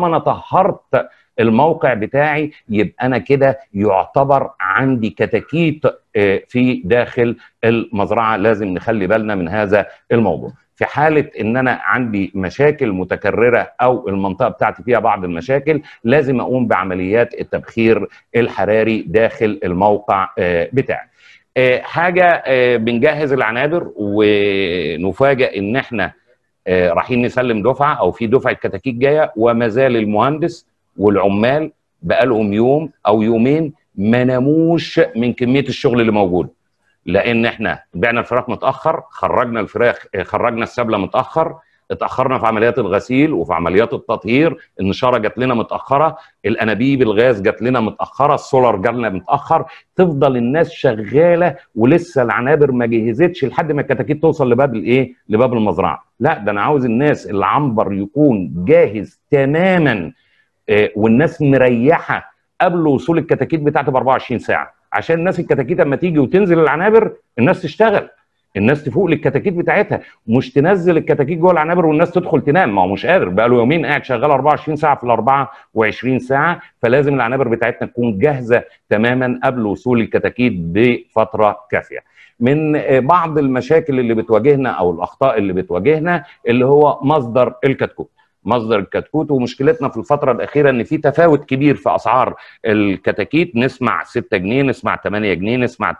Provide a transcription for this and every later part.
ما انا طهرت الموقع بتاعي يبقى انا كده يعتبر عندي كتاكيت آه، في داخل المزرعه لازم نخلي بالنا من هذا الموضوع في حاله ان انا عندي مشاكل متكرره او المنطقه بتاعتي فيها بعض المشاكل لازم اقوم بعمليات التبخير الحراري داخل الموقع آه، بتاعي آه، حاجه بنجهز العنابر ونفاجئ ان احنا آه، رايحين نسلم دفعه او في دفعه كتاكيت جايه وما زال المهندس والعمال بقالهم يوم او يومين ما ناموش من كميه الشغل اللي موجود لان احنا بعنا الفراخ متاخر خرجنا الفراخ آه، خرجنا السبله متاخر اتاخرنا في عمليات الغسيل وفي عمليات التطهير النشاره جات لنا متاخره الانابيب الغاز جات لنا متاخره السولار جالنا متاخر تفضل الناس شغاله ولسه العنابر ما جهزتش لحد ما الكتاكيت توصل لباب الايه لباب المزرعه لا ده انا عاوز الناس العنبر يكون جاهز تماما آه، والناس مريحه قبل وصول الكتاكيت بتاعته ب 24 ساعه عشان الناس الكتاكيت اما تيجي وتنزل العنابر الناس تشتغل الناس تفوق للكتاكيت بتاعتها مش تنزل الكتاكيت جوه العنابر والناس تدخل تنام ما هو مش قادر بقى له يومين قاعد شغال 24 ساعه في ال 24 ساعه فلازم العنابر بتاعتنا تكون جاهزه تماما قبل وصول الكتاكيت بفتره كافيه. من آه، بعض المشاكل اللي بتواجهنا او الاخطاء اللي بتواجهنا اللي هو مصدر الكتكوت. مصدر الكتكوت ومشكلتنا في الفتره الاخيره ان في تفاوت كبير في اسعار الكتاكيت نسمع 6 جنيه نسمع 8 جنيه نسمع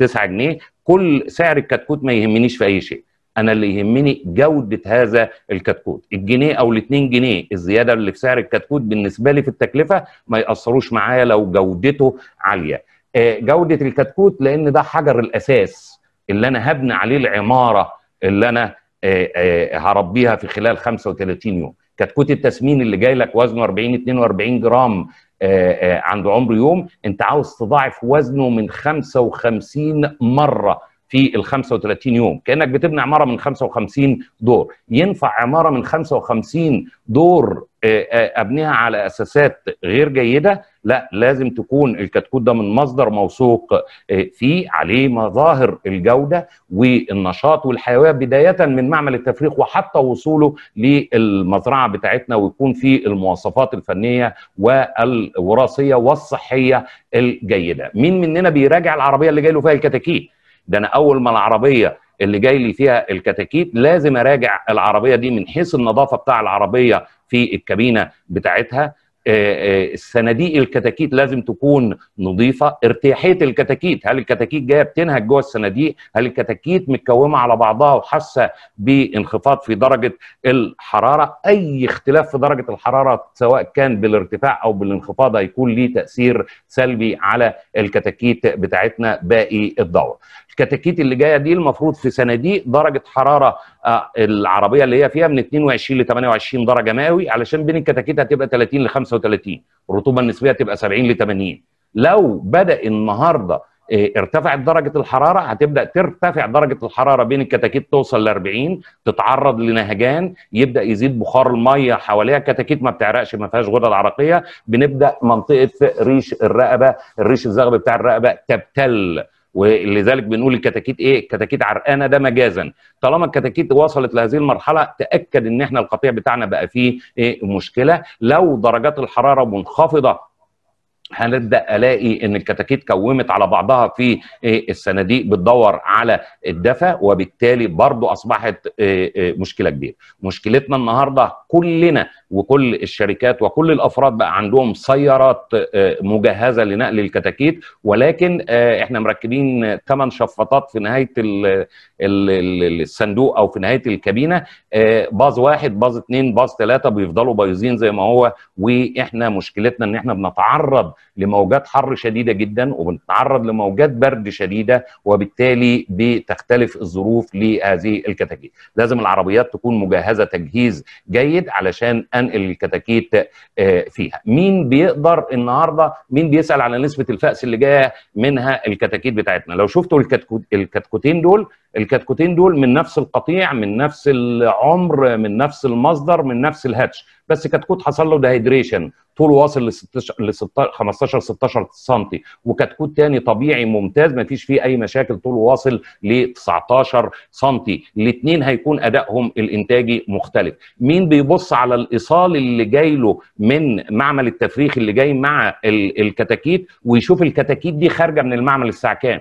9 جنيه كل سعر الكتكوت ما يهمنيش في اي شيء انا اللي يهمني جوده هذا الكتكوت الجنيه او الاثنين 2 جنيه الزياده اللي في سعر الكتكوت بالنسبه لي في التكلفه ما ياثروش معايا لو جودته عاليه آه، جوده الكتكوت لان ده حجر الاساس اللي انا هبني عليه العماره اللي انا آه، آه، هربيها في خلال 35 يوم كتكوت التسمين اللي جاي لك وزنه 40 42 جرام آه، آه، عنده عمر يوم انت عاوز تضاعف وزنه من 55 مره في ال 35 يوم كانك بتبني عماره من 55 دور ينفع عماره من 55 دور آه، ابنيها على اساسات غير جيده لا لازم تكون الكتكوت ده من مصدر موثوق آه، فيه عليه مظاهر الجوده والنشاط والحيويه بدايه من معمل التفريق وحتى وصوله للمزرعه بتاعتنا ويكون فيه المواصفات الفنيه والوراثيه والصحيه الجيده. مين مننا بيراجع العربيه اللي جاي له فيها الكتاكيت؟ ده انا اول ما العربيه اللي جاي لي فيها الكتاكيت لازم اراجع العربيه دي من حيث النظافه بتاع العربيه في الكابينه بتاعتها آه، آه، صناديق الكتاكيت لازم تكون نظيفه ارتياحيه الكتاكيت هل الكتاكيت جايه بتنهج جوه الصناديق هل الكتاكيت متكومه على بعضها وحاسه بانخفاض في درجه الحراره اي اختلاف في درجه الحراره سواء كان بالارتفاع او بالانخفاض هيكون ليه تاثير سلبي على الكتاكيت بتاعتنا باقي الدوره الكتاكيت اللي جايه دي المفروض في صناديق درجه حراره آه، العربيه اللي هي فيها من 22 ل 28 درجه مئوي علشان بين الكتاكيت هتبقى 30 ل 35 الرطوبه النسبيه هتبقى 70 ل 80 لو بدا النهارده آه، ارتفعت درجه الحراره هتبدا ترتفع درجه الحراره بين الكتاكيت توصل ل 40 تتعرض لنهجان يبدا يزيد بخار الميه حواليها الكتاكيت ما بتعرقش ما فيهاش غدد عرقية بنبدا منطقه ريش الرقبه الريش الزغبي بتاع الرقبه تبتل ولذلك بنقول الكتاكيت ايه الكتاكيت عرقانه ده مجازا طالما الكتاكيت وصلت لهذه المرحله تاكد ان احنا القطيع بتاعنا بقى فيه إيه مشكله لو درجات الحراره منخفضه هنبدا الاقي ان الكتاكيت كومت على بعضها في إيه؟ الصناديق بتدور على الدفى وبالتالي برضو اصبحت إيه؟ إيه؟ مشكله كبيره مشكلتنا النهارده كلنا وكل الشركات وكل الافراد بقى عندهم سيارات آه، مجهزه لنقل الكتاكيت ولكن آه، احنا مركبين ثمان شفاطات في نهايه الصندوق او في نهايه الكابينه آه، باز واحد باز اثنين باز ثلاثه بيفضلوا بايظين زي ما هو واحنا مشكلتنا ان احنا بنتعرض لموجات حر شديده جدا وبنتعرض لموجات برد شديده وبالتالي بتختلف الظروف لهذه الكتاكيت لازم العربيات تكون مجهزه تجهيز جيد الكتاكيت علشان انقل الكتاكيت آه، فيها مين بيقدر النهارده مين بيسال على نسبه الفأس اللي جايه منها الكتاكيت بتاعتنا لو شفتوا الكتكوتين دول الكتكوتين دول من نفس القطيع من نفس العمر من نفس المصدر من نفس الهاتش بس كتكوت حصل له دهيدريشن طوله واصل ل 16 15 16 سم وكتكوت تاني طبيعي ممتاز ما فيش فيه اي مشاكل طوله واصل ل 19 سم الاثنين هيكون ادائهم الانتاجي مختلف مين بيبص على الايصال اللي جاي له من معمل التفريخ اللي جاي مع الكتاكيت ويشوف الكتاكيت دي خارجه من المعمل الساعه كام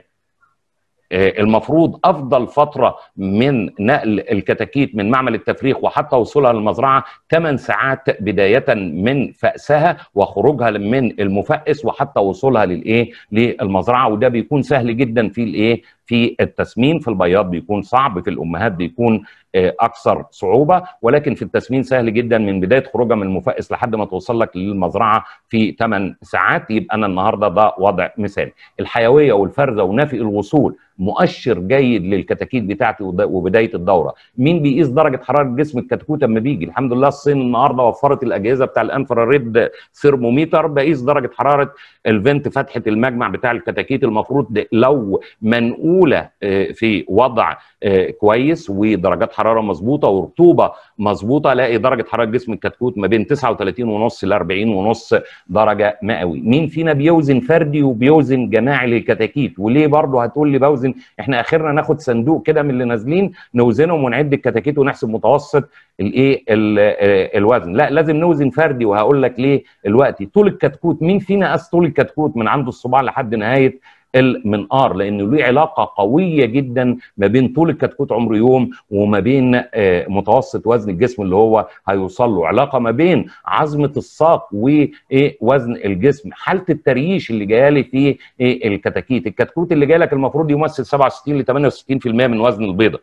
آه، المفروض افضل فتره من نقل الكتاكيت من معمل التفريخ وحتى وصولها للمزرعه 8 ساعات بدايه من فأسها وخروجها من المفقس وحتى وصولها للايه للمزرعه وده بيكون سهل جدا في الايه في التسمين في البياض بيكون صعب في الامهات بيكون آه، اكثر صعوبه ولكن في التسمين سهل جدا من بدايه خروجها من المفقس لحد ما توصل لك للمزرعه في 8 ساعات يبقى انا النهارده ده وضع مثالي الحيويه والفرزه ونفي الوصول مؤشر جيد للكتاكيت بتاعتي وبدايه الدوره مين بيقيس درجه حراره جسم الكتكوت اما بيجي الحمد لله الصين النهارده وفرت الاجهزه بتاع الانفراريد ثيرموميتر بقيس درجه حراره الفنت فتحه المجمع بتاع الكتاكيت المفروض لو منقول الاولى آه، في وضع آه، كويس ودرجات حراره مظبوطه ورطوبه مظبوطه الاقي درجه حراره جسم الكتكوت ما بين 39.5 ل 40.5 درجه مئوي مين فينا بيوزن فردي وبيوزن جماعي للكتاكيت وليه برضه هتقول لي بوزن احنا اخرنا ناخد صندوق كده من اللي نازلين نوزنهم ونعد الكتاكيت ونحسب متوسط الايه آه، الوزن لا لازم نوزن فردي وهقول لك ليه دلوقتي طول الكتكوت مين فينا قاس طول الكتكوت من عند الصباع لحد نهايه ال من ار لانه له علاقه قويه جدا ما بين طول الكتكوت عمر يوم وما بين آه، متوسط وزن الجسم اللي هو هيوصل له علاقه ما بين عظمه الساق ووزن إيه، الجسم حاله التريش اللي جايه في إيه، الكتاكيت الكتكوت اللي جاي لك المفروض يمثل 67 ل 68% من وزن البيضه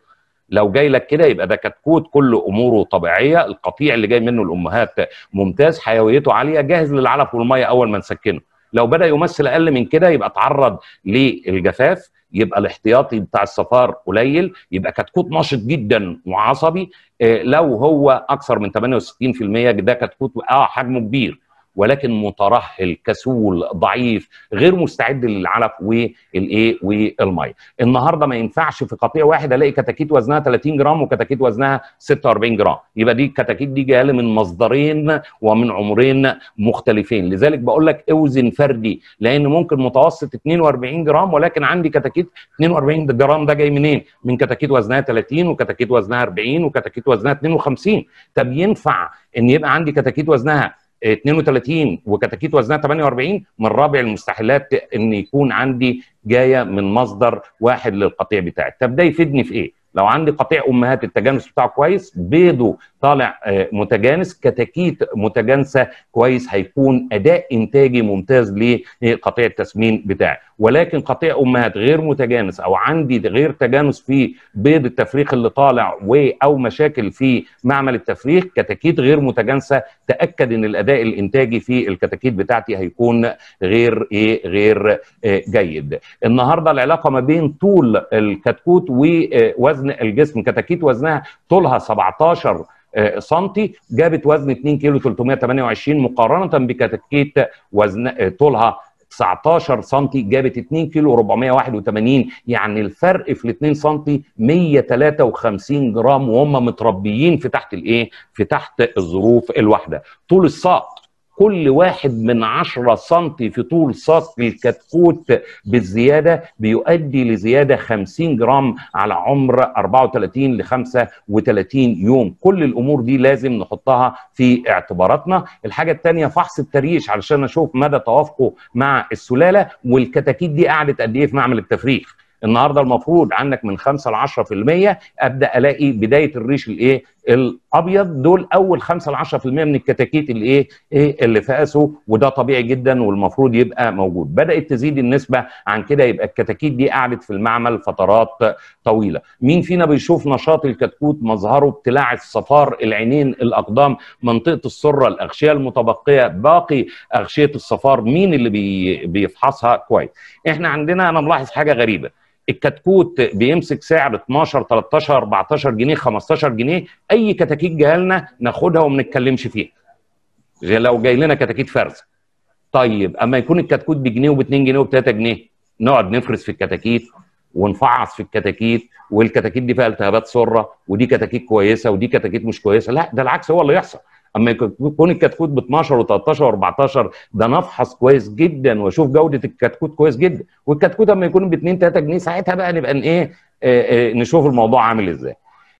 لو جاي لك كده يبقى ده كتكوت كل اموره طبيعيه القطيع اللي جاي منه الامهات ممتاز حيويته عاليه جاهز للعلف والميه اول ما نسكنه لو بدا يمثل اقل من كده يبقى اتعرض للجفاف يبقى الاحتياطي بتاع الصفار قليل يبقى كتكوت نشط جدا وعصبي آه، لو هو اكثر من 68% ده كتكوت اه حجمه كبير ولكن مترهل كسول ضعيف غير مستعد للعلف والايه والميه النهارده ما ينفعش في قطيع واحد الاقي كتاكيت وزنها 30 جرام وكتاكيت وزنها 46 جرام يبقى دي الكتاكيت دي جايه لي من مصدرين ومن عمرين مختلفين لذلك بقول لك اوزن فردي لان ممكن متوسط 42 جرام ولكن عندي كتاكيت 42 جرام ده جاي منين من كتاكيت وزنها 30 وكتاكيت وزنها 40 وكتاكيت وزنها 52 طب ينفع ان يبقى عندي كتاكيت وزنها 32 وكتاكيت وزنها 48 من رابع المستحيلات ان يكون عندي جايه من مصدر واحد للقطيع بتاعي طب ده يفيدني في ايه لو عندي قطيع امهات التجانس بتاعه كويس بيضه طالع آه، متجانس كتاكيت متجانسه كويس هيكون اداء انتاجي ممتاز لقطيع التسمين بتاعي ولكن قطيع امهات غير متجانس او عندي غير تجانس في بيض التفريخ اللي طالع و او مشاكل في معمل التفريخ كتاكيت غير متجانسه تاكد ان الاداء الانتاجي في الكتاكيت بتاعتي هيكون غير ايه غير آه، جيد النهارده العلاقه ما بين طول الكتكوت ووزن آه، وزن الجسم كتاكيت وزنها طولها 17 آه، سم جابت وزن 2 كيلو 328 مقارنه بكتاكيت وزن آه، طولها 19 سم جابت 2 كيلو 481 يعني الفرق في ال 2 سم 153 جرام وهم متربيين في تحت الايه؟ في تحت الظروف الواحده. طول الساق كل واحد من 10 سم في طول ساق الكتكوت بالزيادة بيؤدي لزيادة 50 جرام على عمر 34 ل 35 يوم كل الأمور دي لازم نحطها في اعتباراتنا الحاجة الثانية فحص التريش علشان أشوف مدى توافقه مع السلالة والكتاكيت دي قعدت قد إيه في معمل التفريخ النهارده المفروض عندك من 5 ل 10% ابدا الاقي بدايه الريش الايه الابيض دول اول 5 ل 10% من الكتاكيت اللي ايه ايه اللي في وده طبيعي جدا والمفروض يبقى موجود بدات تزيد النسبه عن كده يبقى الكتاكيت دي قعدت في المعمل فترات طويله مين فينا بيشوف نشاط الكتكوت مظهره ابتلاع الصفار العينين الاقدام منطقه السره الاغشيه المتبقيه باقي اغشيه الصفار مين اللي بي بيفحصها كويس احنا عندنا انا ملاحظ حاجه غريبه الكتكوت بيمسك سعر 12 13 14 جنيه 15 جنيه اي كتاكيت لنا ناخدها وما نتكلمش فيها لو جاي لنا كتاكيت فرزه طيب اما يكون الكتكوت بجنيه وب2 جنيه وب3 جنيه نقعد نفرز في الكتاكيت ونفعص في الكتاكيت والكتاكيت دي فيها التهابات سره ودي كتاكيت كويسه ودي كتاكيت مش كويسه لا ده العكس هو اللي يحصل اما يكون الكتكوت ب 12 و13 و14 ده انا افحص كويس جدا واشوف جوده الكتكوت كويس جدا والكتكوت اما يكون ب 2 3 جنيه ساعتها بقى نبقى ايه نشوف الموضوع عامل ازاي